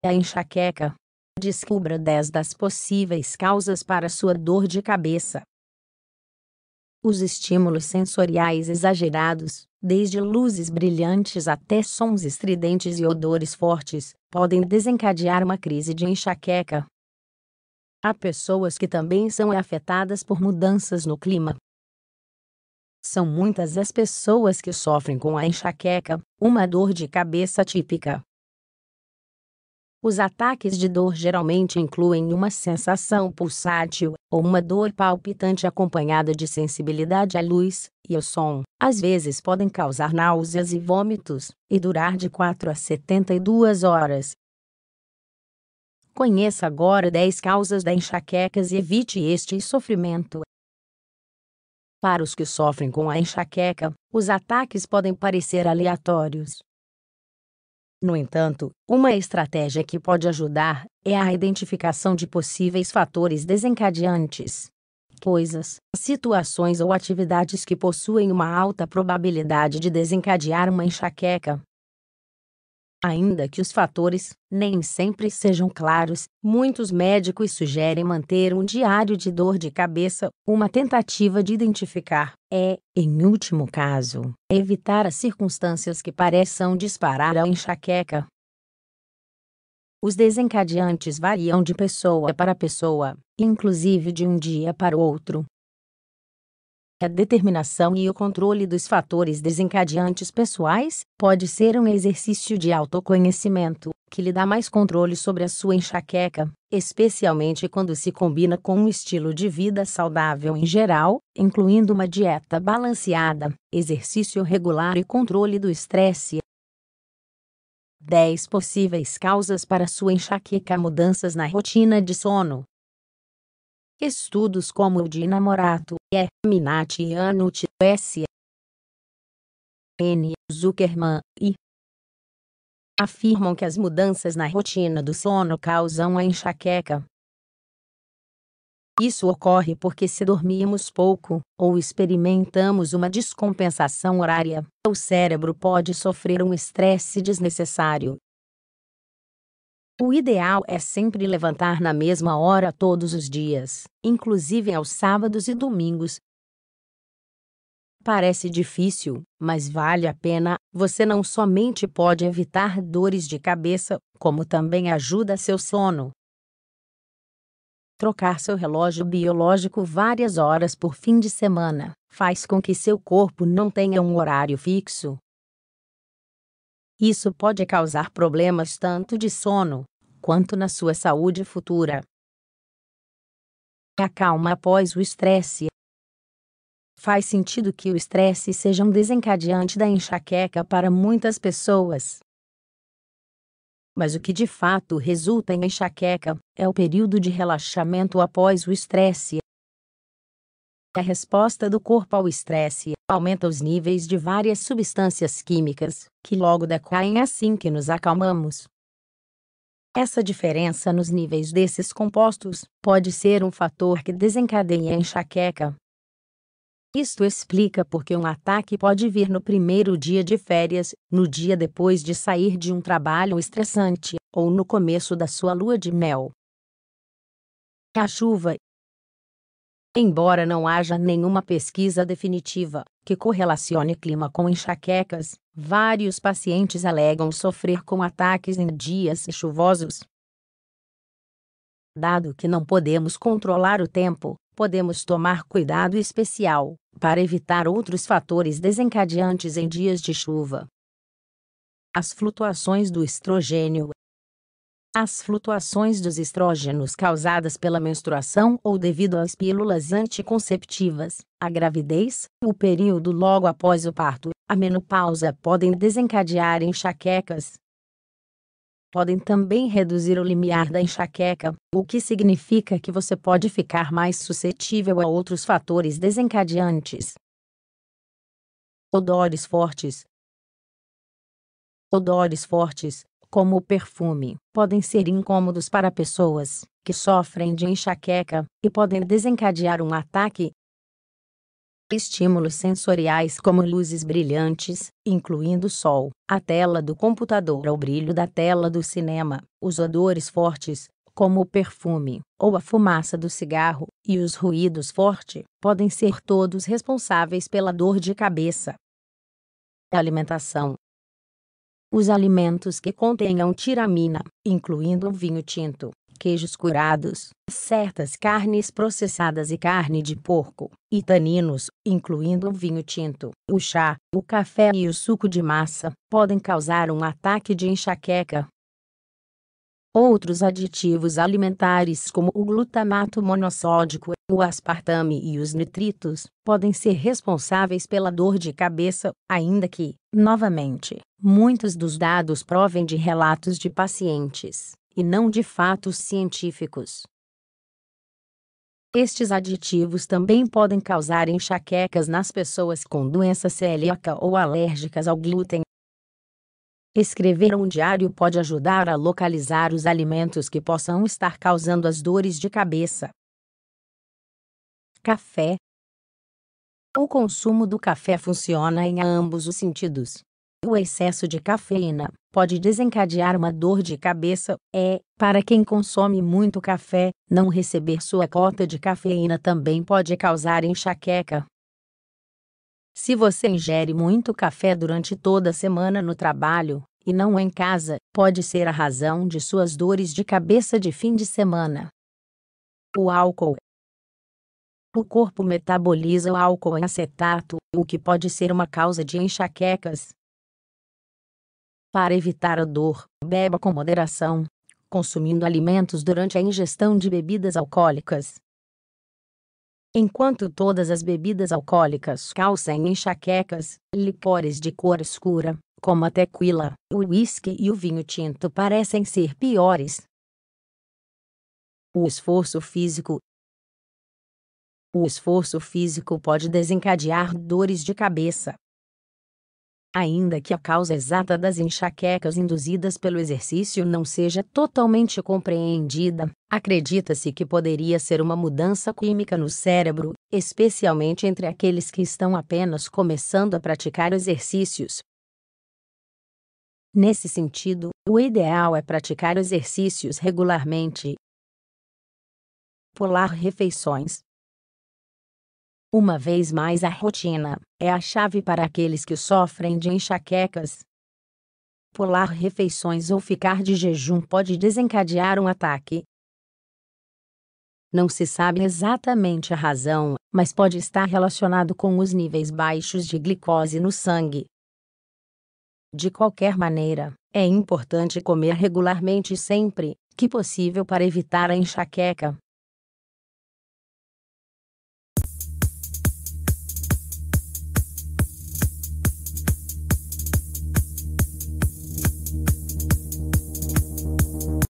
A enxaqueca. Descubra 10 das possíveis causas para sua dor de cabeça. Os estímulos sensoriais exagerados, desde luzes brilhantes até sons estridentes e odores fortes, podem desencadear uma crise de enxaqueca. Há pessoas que também são afetadas por mudanças no clima. São muitas as pessoas que sofrem com a enxaqueca, uma dor de cabeça típica os ataques de dor geralmente incluem uma sensação pulsátil ou uma dor palpitante acompanhada de sensibilidade à luz e ao som. Às vezes podem causar náuseas e vômitos e durar de 4 a 72 horas. Conheça agora 10 causas da enxaquecas e evite este sofrimento. Para os que sofrem com a enxaqueca, os ataques podem parecer aleatórios, no entanto, uma estratégia que pode ajudar é a identificação de possíveis fatores desencadeantes. Coisas, situações ou atividades que possuem uma alta probabilidade de desencadear uma enxaqueca, Ainda que os fatores nem sempre sejam claros, muitos médicos sugerem manter um diário de dor de cabeça, uma tentativa de identificar é, em último caso, evitar as circunstâncias que pareçam disparar a enxaqueca. Os desencadeantes variam de pessoa para pessoa, inclusive de um dia para o outro, a determinação e o controle dos fatores desencadeantes pessoais pode ser um exercício de autoconhecimento que lhe dá mais controle sobre a sua enxaqueca, especialmente quando se combina com um estilo de vida saudável em geral, incluindo uma dieta balanceada, exercício regular e controle do estresse. 10 possíveis causas para sua enxaqueca: mudanças na rotina de sono. Estudos como o de Namorato e é Minati Anut S. N. Zuckerman e afirmam que as mudanças na rotina do sono causam a enxaqueca. Isso ocorre porque se dormimos pouco ou experimentamos uma descompensação horária, o cérebro pode sofrer um estresse desnecessário o ideal é sempre levantar na mesma hora todos os dias, inclusive aos sábados e domingos. Parece difícil, mas vale a pena. Você não somente pode evitar dores de cabeça, como também ajuda seu sono. Trocar seu relógio biológico várias horas por fim de semana faz com que seu corpo não tenha um horário fixo isso pode causar problemas tanto de sono quanto na sua saúde futura. A calma após o estresse. Faz sentido que o estresse seja um desencadeante da enxaqueca para muitas pessoas. Mas o que de fato resulta em enxaqueca é o período de relaxamento após o estresse. A resposta do corpo ao estresse aumenta os níveis de várias substâncias químicas, que logo decaem assim que nos acalmamos. Essa diferença nos níveis desses compostos pode ser um fator que desencadeia a enxaqueca. Isto explica porque um ataque pode vir no primeiro dia de férias, no dia depois de sair de um trabalho estressante ou no começo da sua lua de mel. A chuva Embora não haja nenhuma pesquisa definitiva que correlacione clima com enxaquecas, vários pacientes alegam sofrer com ataques em dias chuvosos. Dado que não podemos controlar o tempo, podemos tomar cuidado especial para evitar outros fatores desencadeantes em dias de chuva. As flutuações do estrogênio as flutuações dos estrógenos causadas pela menstruação ou devido às pílulas anticonceptivas, a gravidez, o período logo após o parto, a menopausa podem desencadear enxaquecas. Podem também reduzir o limiar da enxaqueca, o que significa que você pode ficar mais suscetível a outros fatores desencadeantes. Odores fortes. Odores fortes, como o perfume, podem ser incômodos para pessoas que sofrem de enxaqueca e podem desencadear um ataque. Estímulos sensoriais como luzes brilhantes, incluindo o sol, a tela do computador ou o brilho da tela do cinema, os odores fortes, como o perfume ou a fumaça do cigarro, e os ruídos fortes, podem ser todos responsáveis pela dor de cabeça. A alimentação os alimentos que contenham tiramina, incluindo vinho tinto, queijos curados, certas carnes processadas e carne de porco, e taninos, incluindo o vinho tinto, o chá, o café e o suco de massa, podem causar um ataque de enxaqueca. Outros aditivos alimentares como o glutamato monossódico o aspartame e os nitritos, podem ser responsáveis pela dor de cabeça, ainda que, novamente, muitos dos dados provem de relatos de pacientes, e não de fatos científicos. Estes aditivos também podem causar enxaquecas nas pessoas com doença celíaca ou alérgicas ao glúten. Escrever um diário pode ajudar a localizar os alimentos que possam estar causando as dores de cabeça. Café. O consumo do café funciona em ambos os sentidos. O excesso de cafeína pode desencadear uma dor de cabeça, é, para quem consome muito café, não receber sua cota de cafeína também pode causar enxaqueca. Se você ingere muito café durante toda a semana no trabalho, e não em casa, pode ser a razão de suas dores de cabeça de fim de semana. O álcool o corpo metaboliza o álcool em acetato, o que pode ser uma causa de enxaquecas. Para evitar a dor, beba com moderação, consumindo alimentos durante a ingestão de bebidas alcoólicas. Enquanto todas as bebidas alcoólicas causam enxaquecas, licores de cor escura, como a tequila, o uísque e o vinho tinto parecem ser piores. O esforço físico o esforço físico pode desencadear dores de cabeça. Ainda que a causa exata das enxaquecas induzidas pelo exercício não seja totalmente compreendida, acredita-se que poderia ser uma mudança química no cérebro, especialmente entre aqueles que estão apenas começando a praticar exercícios. Nesse sentido, o ideal é praticar exercícios regularmente. Pular refeições. Uma vez mais, a rotina é a chave para aqueles que sofrem de enxaquecas. Pular refeições ou ficar de jejum pode desencadear um ataque. Não se sabe exatamente a razão, mas pode estar relacionado com os níveis baixos de glicose no sangue. De qualquer maneira, é importante comer regularmente sempre que possível para evitar a enxaqueca.